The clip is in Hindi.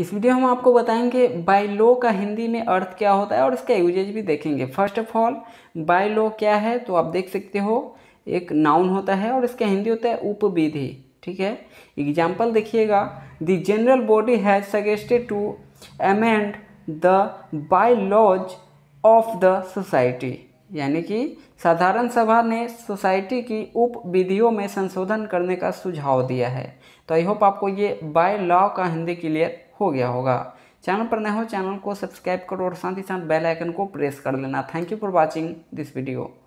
इस वीडियो हम आपको बताएंगे बाय लो का हिंदी में अर्थ क्या होता है और इसका यूजेज भी देखेंगे first of all bylaw क्या है तो आप देख सकते हो एक नाउन होता है और इसका हिंदी होता है उपविधि ठीक है एग्जाम्पल देखिएगा the general body has suggested to amend the bylaws of the society यानी कि साधारण सभा ने सोसाइटी की उप विधियों में संशोधन करने का सुझाव दिया है तो आई होप आपको ये बाय लॉ का हिंदी क्लियर हो गया होगा चैनल पर नए हो चैनल को सब्सक्राइब करो और साथ ही साथ बेल आइकन को प्रेस कर लेना thank you for watching this video